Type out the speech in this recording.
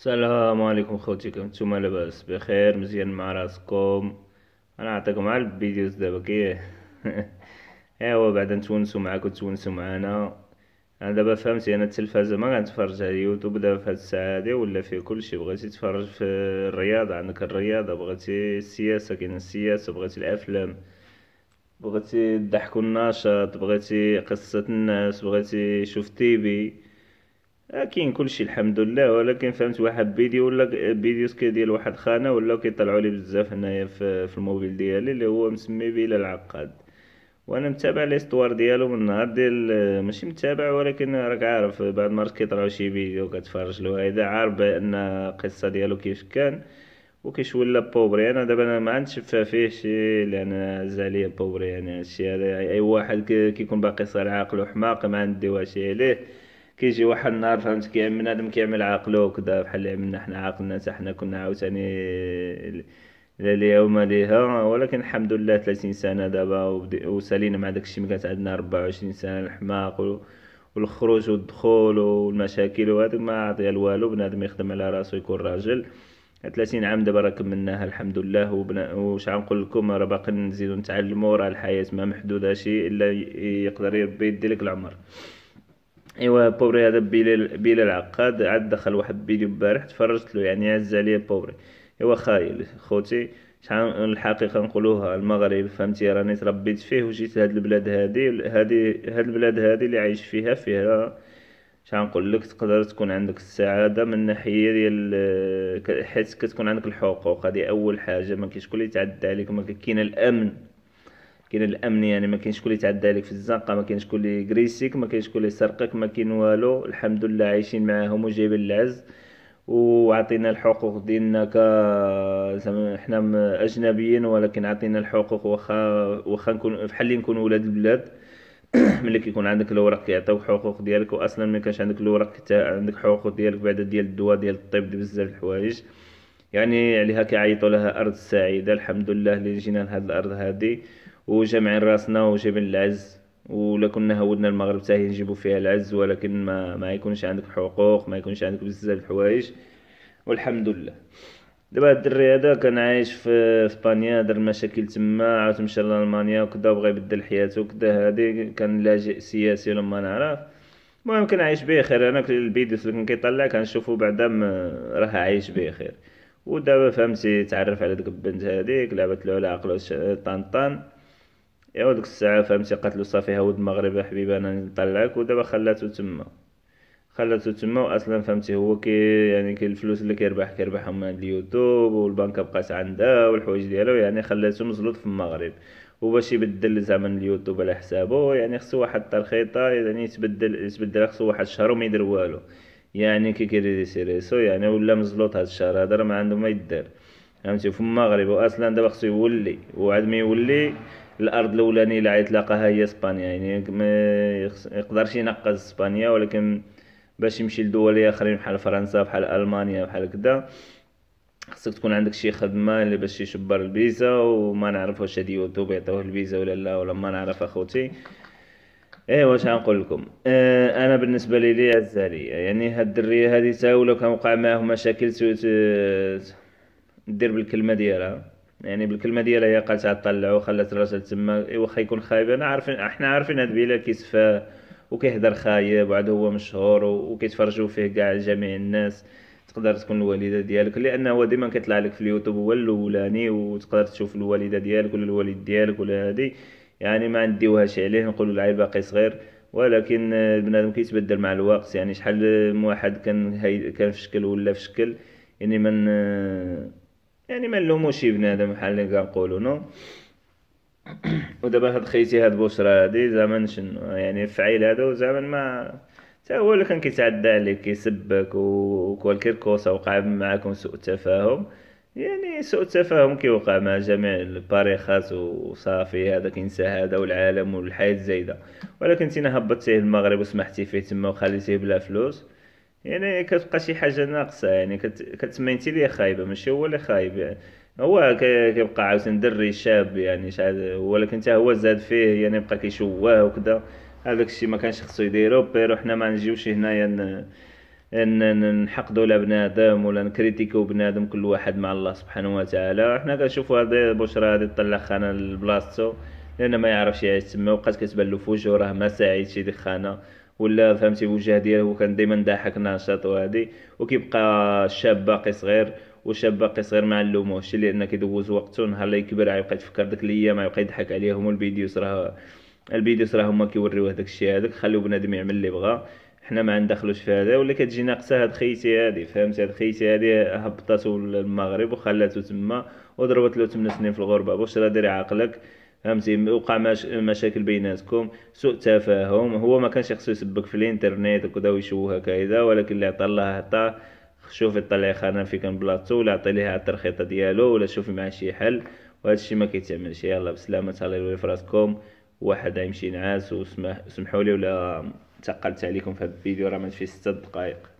السلام عليكم خوتي كيف نتوما لاباس بخير مزيان مع راسكم انا نعطيكم على الفيديوز دابا كيه ايوا بعدا نتونسو معاك وتونسو معانا انا دابا فهمتي انا التلفازه ما غنتفرج على اليوتيوب دابا في هاد الساعه هادي ولا كل كلشي بغيتي تفرج في الرياضه عندك الرياضه بغيتي السياسه كاين السياسه بغيتي الافلام بغيتي الضحك والنشاط بغيتي قصه الناس بغيتي شوف تيبي آه، كاين كلشي الحمد لله ولكن فهمت واحد فيديو ولا فيديو كي ديال واحد خانه ولا كيطلعوا لي بزاف هنايا في, في الموبيل ديالي اللي هو مسمي به العقاد وانا متابع ليستوار ديالو من النهار ديال آه، ماشي متابع ولكن راك عارف آه، بعد مرات كيطلعوا شي فيديو كتفرج له هذا عارف بان القصه ديالو كيف كان وكيش ولا بوبري انا دابا انا ما عندش فيه شي لان زالي بوبري يعني هادشي هذا اي واحد كيكون باقي صار عاقل وحماق ما عندي واش عليه كيجي واحد النهار فهمت كيعمل بنادم كيعمل عقله وكذا بحال اللي عملنا حنا عقلنا حتى حنا كنا عاوتاني لليوم اليوم ليها ولكن الحمد لله 30 سنه دابا وسالينا مع داك الشيء ملي كانت عندنا 24 سنه الحماق والخروج والدخول والمشاكل وهذاك ما عطيها والو بنادم يخدم على راسو يكون راجل 30 عام دابا راه كملناها الحمد لله وش غنقول لكم راه باقي نزيدو نتعلمو راه الحياه ما محدوده شي الا يقدر يربي يدي لك العمر ايوا بوبري هذا بلال بلال العقاد عاد دخل واحد الفيديو البارح تفرجت له يعني عز عليا بوبري ايوا خايل خوتي شحال الحقيقه نقولوها المغرب فهمتي راني تربيت فيه وجيت لهاد البلاد هادي هادي هاد البلاد هادي اللي عايش فيها فيها شحال نقول لك تقدر تكون عندك السعاده من ناحيه ديال حيت كتكون عندك الحقوق هذه اول حاجه ما كاينش شكون يتعدى عليك ما كاين الامن كاين الامن يعني ما كاينش شكون اللي يتعدى عليك في الزنقه ما كاينش شكون اللي يكريسيك ما كاينش شكون اللي يسرقك ما كاين والو الحمد لله عايشين معاهم وجايبين العز وعطينا الحقوق ديالنا ك زعما حنا اجنبيين ولكن عطينا الحقوق واخا واخا نكون بحال نكون ولاد البلاد ملي كيكون عندك الورق كيعطيوك حقوق ديالك واصلا ملي كانش عندك الورق حتى عندك حقوق ديالك بعدا ديال الدواء ديال الطب ديال بزاف الحوايج يعني عليها كيعيطوا لها ارض سعيده الحمد لله اللي جينا لهاد الارض هذه وجامعين راسنا وجايبين العز ولا كنا هودنا المغرب تاهي نجيبو فيها العز ولكن ما ما يكونش عندك حقوق ما يكونش عندك بزاف الحوايج والحمد لله دابا هاد الدري هذا كان عايش في اسبانيا دار مشاكل تما عاود مشى لالمانيا وكدا بغى يبدل حياته وكدا هادي كان لاجئ سياسي ولا ما نعرف المهم كان عايش بخير انا الفيديو اللي كان كيطلع كنشوفو بعدا راه عايش بخير ودابا فهمتي تعرف على ديك البنت هذيك لعبت له على عقله طنطان ايوا ديك الساعه فهمتي قتلو صافي هاود المغرب حبيبي انا نطلعك ودابا خلاتو تما خلاتو تما واصلا فهمتي هو كي يعني كي الفلوس اللي كيربح كيربحهم من اليوتيوب والبنكة بقات عندها والحوايج ديالو يعني خلاتو مزلوط في المغرب وباش يبدل زعما اليوتيوب على حسابه يعني خصو واحد الترخيطه يعني يتبدل يتبدل خصو واحد الشهر وما يدير والو يعني كي كيريدي سيريسو يعني ولا مزلوط هاد الشهر هذا راه ما عنده ما يدير فهمتي في المغرب واصلا دابا خصو يولي وعاد ما يولي الارض الاولاني اللي غيتلاقاها هي اسبانيا يعني ما يقدرش ينقص اسبانيا ولكن باش يمشي لدول اخرين بحال فرنسا بحال المانيا بحال كدا خصك تكون عندك شي خدمه اللي باش يشبر الفيزا وما نعرف واش هادي يوتوب يعطيوه الفيزا ولا لا ولا ما نعرف اخوتي ايه واش غنقول لكم آه انا بالنسبه لي لي عزالي يعني هاد الدريه هادي تا ولا كان وقع معاهم مشاكل دير بالكلمه ديالها يعني بالكلمه ديالها هي قالت طلعو خلات راسها تما اي واخا يكون خايب انا عارفين احنا عارفين هاد بيلا كيسفى وكيهضر خايب وعاد هو مشهور وكيتفرجوا فيه كاع جميع الناس تقدر تكون الوالده ديالك لانه هو ديما كيطلع لك في اليوتيوب هو الاولاني وتقدر تشوف الوالده ديالك ولا الوالد ديالك ولا هادي يعني ما نديوهاش عليه نقولوا العيب باقي صغير ولكن بنادم كيتبدل مع الوقت يعني شحال من واحد كان كان في شكل ولا في شكل يعني من يعني ما نلوموش بنادم بحال اللي كنقولو نو ودابا هاد خيتي هاد بشرى هادي زعما شنو يعني الفعيل هادو زعما ما حتى هو اللي كان كيتعدى عليك كيسبك وكوالكير كوسا وقع معاكم سوء تفاهم يعني سوء تفاهم كيوقع مع جميع الباريخات وصافي هذا كينسى هذا والعالم والحياة زايدة ولكن تينا هبطتيه المغرب وسمحتي فيه تما وخليتيه بلا فلوس يعني كتبقى شي حاجه ناقصه يعني كتسمى انت اللي خايبه ماشي هو اللي خايب هو كيبقى عاوتاني دري شاب يعني شحال ولكن حتى هو زاد فيه يعني بقى كيشوه وكذا هذاك الشيء ما كانش خصو يديرو بيرو حنا ما نجيوش هنايا يعني نحقدوا على بنادم ولا نكريتيكو بنادم كل واحد مع الله سبحانه وتعالى حنا كنشوفوا هذه البشرة هذه طلع خانه لبلاصتو لان ما يعرفش يعيش تما وبقات كتبان له في وجهه راه ما ساعدش يدخانه ولا فهمتي الوجه ديالو كان دائما ضاحك ناشط وهادي وكيبقى شاب باقي صغير وشاب باقي صغير ما علموهش لان كيدوز وقته نهار اللي كبر عيبقى يتفكر ديك الايام عيبقى يضحك عليهم والفيديو راه الفيديو راه هما كيوريوه الشيء هذاك خليو بنادم يعمل اللي بغا حنا ما ندخلوش في هذا ولا كتجي ناقصه هاد خيتي هادي فهمت هاد خيتي هادي هبطاتو للمغرب وخلاتو تما وضربت له 8 سنين في الغربه واش راه دير عقلك فهمتي وقع مش... مشاكل بيناتكم سوء تفاهم هو ما كانش خصو يسبك في الانترنت وكذا ويشوه هكذا ولكن اللي عطى الله عطاه شوفي طلع خانا في كان بلاصتو ولا عطي ليها الترخيطه ديالو ولا شوفي معاه شي حل وهذا الشيء ما كيتعملش يلا بسلامه تهلاو في راسكم واحد يمشي نعاس وسمحوا لي ولا تقلت عليكم في هذا الفيديو راه ما فيه 6 دقائق